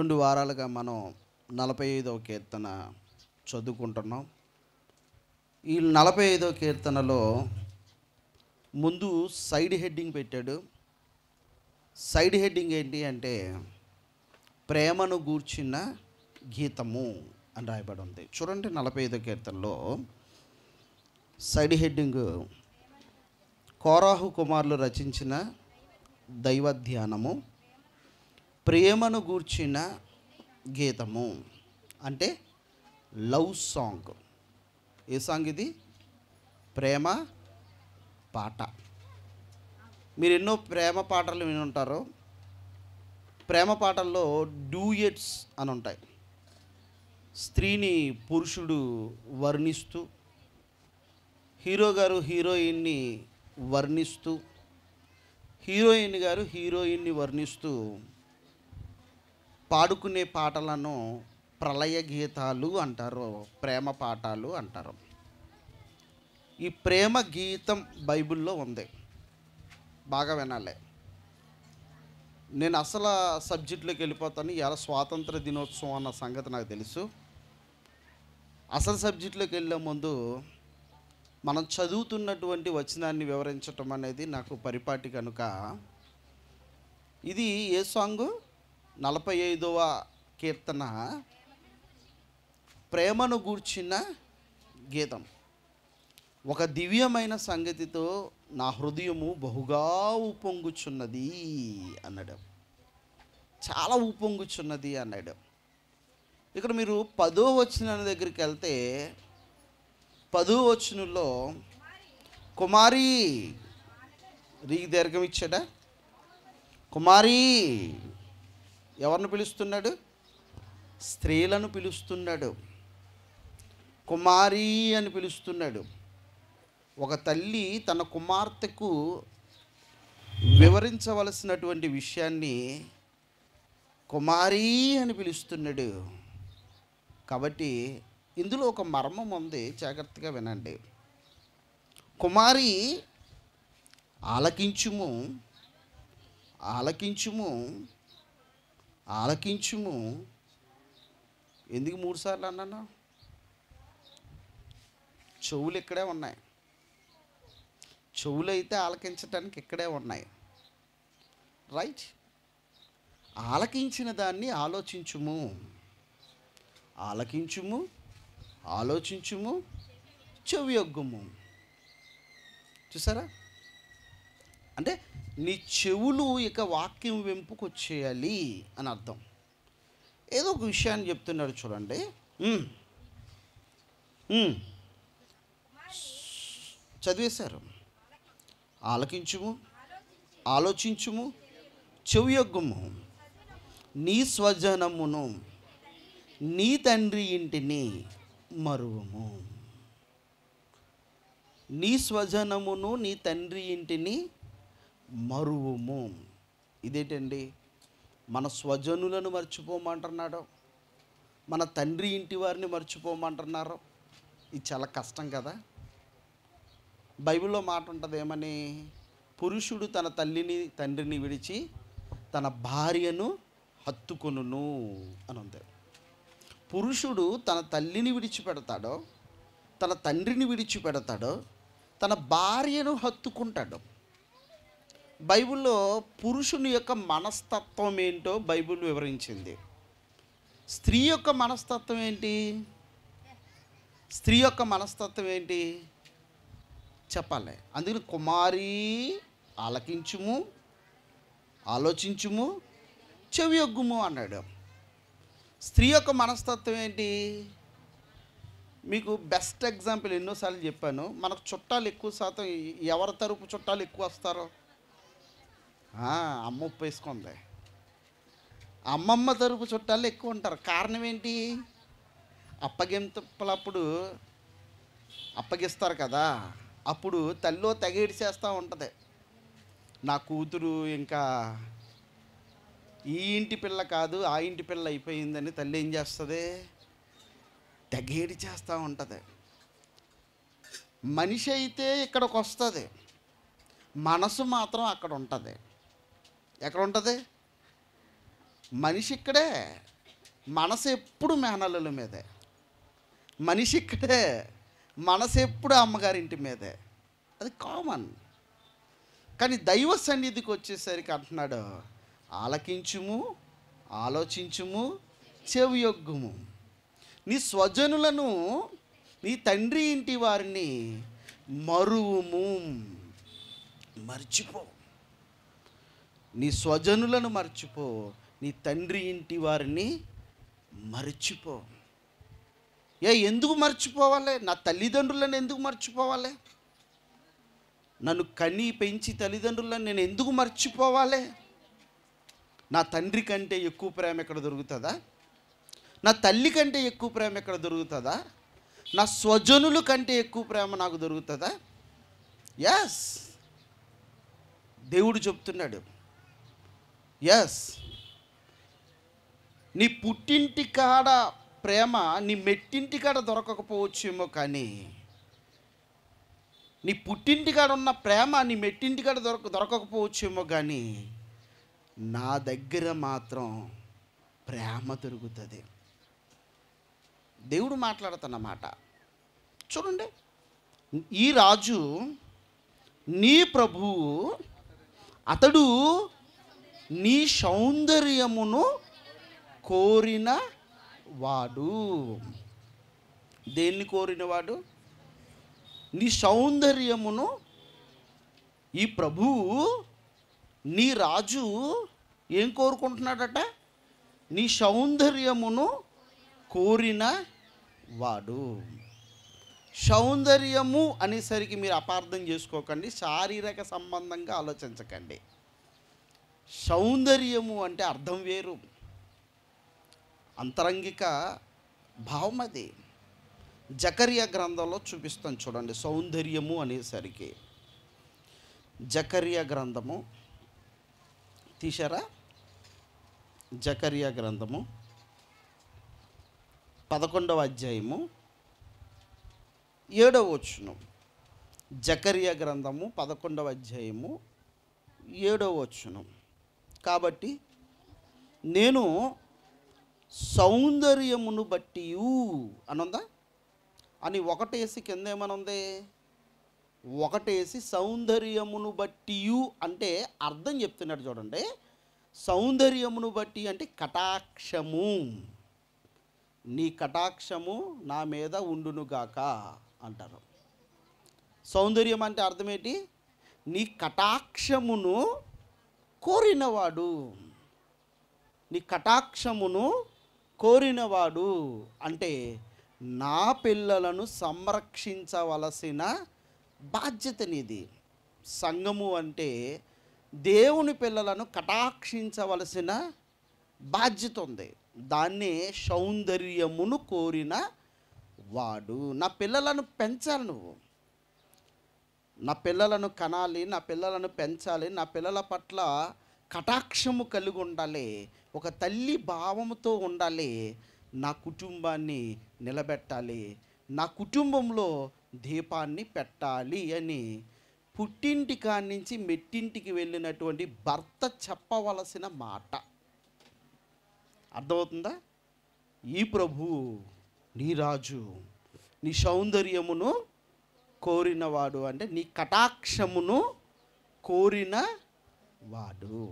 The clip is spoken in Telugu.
రెండు వారాలుగా మనం నలభై ఐదవ కీర్తన చదువుకుంటున్నాం ఈ నలభై ఐదవ కీర్తనలో ముందు సైడ్ హెడ్డింగ్ పెట్టాడు సైడ్ హెడ్డింగ్ ఏంటి అంటే ప్రేమను గూర్చిన గీతము అని రాయబడి ఉంది చూడండి నలభై ఐదో కీర్తనలో సైడ్ హెడ్డింగ్ కోరాహు కుమారులు రచించిన దైవ ధ్యానము ప్రేమను గూర్చిన గీతము అంటే లవ్ సాంగ్ ఏ సాంగ్ ఇది ప్రేమ పాట మీరు ఎన్నో ప్రేమ పాటలు విని ఉంటారు ప్రేమ పాటల్లో డూయెట్స్ అని ఉంటాయి స్త్రీని పురుషుడు వర్ణిస్తూ హీరో గారు హీరోయిన్ని వర్ణిస్తూ హీరోయిన్ గారు హీరోయిన్ని వర్ణిస్తూ పాడుకునే పాటలను ప్రళయ గీతాలు అంటారు ప్రేమ పాఠాలు అంటారు ఈ ప్రేమ గీతం బైబిల్లో ఉంది బాగా వినాలి నేను అసలు సబ్జెక్టులోకి వెళ్ళిపోతాను ఎలా స్వాతంత్ర దినోత్సవం అన్న సంగతి నాకు తెలుసు అసలు సబ్జెక్టులోకి వెళ్ళే ముందు మనం చదువుతున్నటువంటి వచనాన్ని వివరించటం అనేది నాకు పరిపాటి కనుక ఇది ఏ సాంగు నలభై ఐదవ కీర్తన ప్రేమను గూర్చిన గీతం ఒక దివ్యమైన సంగతితో నా హృదయము బహుగా ఊపొంగుచున్నది అన్నాడు చాలా ఊపొంగుచున్నది అన్నాడు ఇక్కడ మీరు పదో వచ్చిన దగ్గరికి వెళ్తే పదో వచ్చినలో కుమారి రీ దీర్ఘం ఇచ్చాడా కుమారి ఎవరిని పిలుస్తున్నాడు స్త్రీలను పిలుస్తున్నాడు కుమారి అని పిలుస్తున్నాడు ఒక తల్లి తన కుమార్తెకు వివరించవలసినటువంటి విషయాన్ని కుమారి అని పిలుస్తున్నాడు కాబట్టి ఇందులో ఒక మర్మం ఉంది జాగ్రత్తగా వినండి కుమారి ఆలకించుము ఆలకించుము ఆలకించుము ఎందుకు మూడు సార్లు అన్నాను చెవులు ఇక్కడే ఉన్నాయి చెవులు అయితే ఆలకించడానికి ఇక్కడే ఉన్నాయి రైట్ ఆలకించిన దాన్ని ఆలోచించుము ఆలకించుము ఆలోచించుము చెవి యొగ్గుము చూసారా అంటే నీ చెవులు ఇక వాక్యం వెంపుకు వచ్చేయాలి అని అర్థం ఏదో ఒక విషయాన్ని చెప్తున్నాడు చూడండి చదివేశారు ఆలకించుము ఆలోచించుము చెవియొగ్గుము నీ స్వజనమును నీ తండ్రి ఇంటిని మరువము నీ స్వజనమును నీ తండ్రి ఇంటిని మరువుము ఇదేంటండి మన స్వజనులను మర్చిపోమంటున్నాడు మన తండ్రి ఇంటి వారిని మర్చిపోమంటున్నారు ఇది చాలా కష్టం కదా బైబిల్లో మాట ఉంటుంది ఏమని పురుషుడు తన తల్లిని తండ్రిని విడిచి తన భార్యను హత్తుకొను అని ఉంది పురుషుడు తన తల్లిని విడిచిపెడతాడో తన తండ్రిని విడిచిపెడతాడో తన భార్యను హత్తుకుంటాడు బైబిల్లో పురుషుని యొక్క మనస్తత్వం ఏంటో బైబిల్ వివరించింది స్త్రీ యొక్క మనస్తత్వం ఏంటి స్త్రీ యొక్క మనస్తత్వం ఏంటి చెప్పాలి అందుకని కుమారి ఆలకించుము ఆలోచించుము చెవియొగ్గుము అన్నాడు స్త్రీ యొక్క మనస్తత్వం ఏంటి మీకు బెస్ట్ ఎగ్జాంపుల్ ఎన్నోసార్లు చెప్పాను మనకు చుట్టాలు ఎక్కువ శాతం ఎవరి తరపు చుట్టాలు ఎక్కువ వస్తారో అమ్మ వేసుకుంది అమ్మమ్మ తరుపు చుట్టాలు ఎక్కువ ఉంటారు కారణం ఏంటి అప్పగింతప్పులప్పుడు అప్పగిస్తారు కదా అప్పుడు తల్లో చేస్తూ ఉంటుంది నా కూతురు ఇంకా ఈ ఇంటి పిల్ల కాదు ఆ ఇంటి పిల్ల అయిపోయిందని తల్లి ఏం చేస్తుంది తెగేడి చేస్తూ ఉంటుంది మనిషి అయితే ఇక్కడికి వస్తుంది మనసు మాత్రం అక్కడ ఉంటుంది ఎక్కడ ఉంటుంది మనిషి ఇక్కడే మనసు ఎప్పుడు మేనల్లుల మీదే మనిషి ఇక్కడే మనసు ఎప్పుడు అమ్మగారింటి మీదే అది కామన్ కానీ దైవ సన్నిధికి వచ్చేసరికి అంటున్నాడు ఆలకించుము ఆలోచించుము చెవియొగ్గుము నీ స్వజనులను నీ తండ్రి ఇంటి వారిని మరువుము మర్చిపో నీ స్వజనులను మర్చిపో నీ తండ్రి ఇంటి వారిని మర్చిపో ఏ ఎందుకు మర్చిపోవాలి నా తల్లిదండ్రులను ఎందుకు మర్చిపోవాలి నన్ను కని పెంచి తల్లిదండ్రులను నేను ఎందుకు మర్చిపోవాలి నా తండ్రి కంటే ఎక్కువ ప్రేమ ఎక్కడ దొరుకుతుందా నా తల్లి కంటే ఎక్కువ ప్రేమ ఎక్కడ దొరుకుతుందా నా స్వజనుల కంటే ఎక్కువ ప్రేమ నాకు దొరుకుతుందా ఎస్ దేవుడు చెప్తున్నాడు ఎస్ నీ పుట్టింటి కాడ ప్రేమ నీ మెట్టింటి కాడ దొరకకపోవచ్చేమో కానీ నీ పుట్టింటి కాడ ఉన్న ప్రేమ నీ మెట్టింటి కాడ దొరక దొరకకపోవచ్చేమో కానీ నా దగ్గర మాత్రం ప్రేమ దొరుకుతుంది దేవుడు మాట్లాడుతున్నమాట చూడండి ఈ రాజు నీ ప్రభువు అతడు నీ సౌందర్యమును కోరిన వాడు దేన్ని కోరినవాడు నీ సౌందర్యమును ఈ ప్రభువు నీ రాజు ఏం కోరుకుంటున్నాడట నీ సౌందర్యమును కోరిన వాడు సౌందర్యము అనేసరికి మీరు అపార్థం చేసుకోకండి శారీరక సంబంధంగా ఆలోచించకండి సౌందర్యము అంటే అర్థం వేరు అంతరంగిక భావం అది జకర్య గ్రంథంలో చూపిస్తాను చూడండి సౌందర్యము అనేసరికి జకర్య గ్రంథము తీశారా జకర్య గ్రంథము పదకొండవ అధ్యాయము ఏడవ వచనం జకర్య గ్రంథము పదకొండవ అధ్యాయము ఏడవ వచనం కాబట్టి నేను సౌందర్యమును బట్టి అనుందా అని ఒకటేసి కింద ఏమనుంది ఒకటేసి సౌందర్యమును బట్టి అంటే అర్థం చెప్తున్నాడు చూడండి సౌందర్యమును బట్టి అంటే కటాక్షము నీ కటాక్షము నా మీద ఉండునుగాక అంటారు సౌందర్యం అంటే అర్థం ఏంటి నీ కటాక్షమును కోరినవాడు నీ కటాక్షమును కోరినవాడు అంటే నా పిల్లలను సంరక్షించవలసిన బాధ్యత నీది సంఘము అంటే దేవుని పిల్లలను కటాక్షించవలసిన బాధ్యత ఉంది దాన్నే సౌందర్యమును కోరిన వాడు నా పిల్లలను పెంచాలి నువ్వు నా పిల్లలను కనాలి నా పిల్లలను పెంచాలి నా పిల్లల పట్ల కటాక్షము కలిగి ఉండాలి ఒక తల్లి భావముతో ఉండాలి నా కుటుంబాన్ని నిలబెట్టాలి నా కుటుంబంలో దీపాన్ని పెట్టాలి అని పుట్టింటి నుంచి మెట్టింటికి వెళ్ళినటువంటి భర్త చెప్పవలసిన మాట అర్థమవుతుందా ఈ ప్రభువు నీ రాజు నీ సౌందర్యమును కోరినవాడు అంటే నీ కటాక్షమును కోరిన వాడు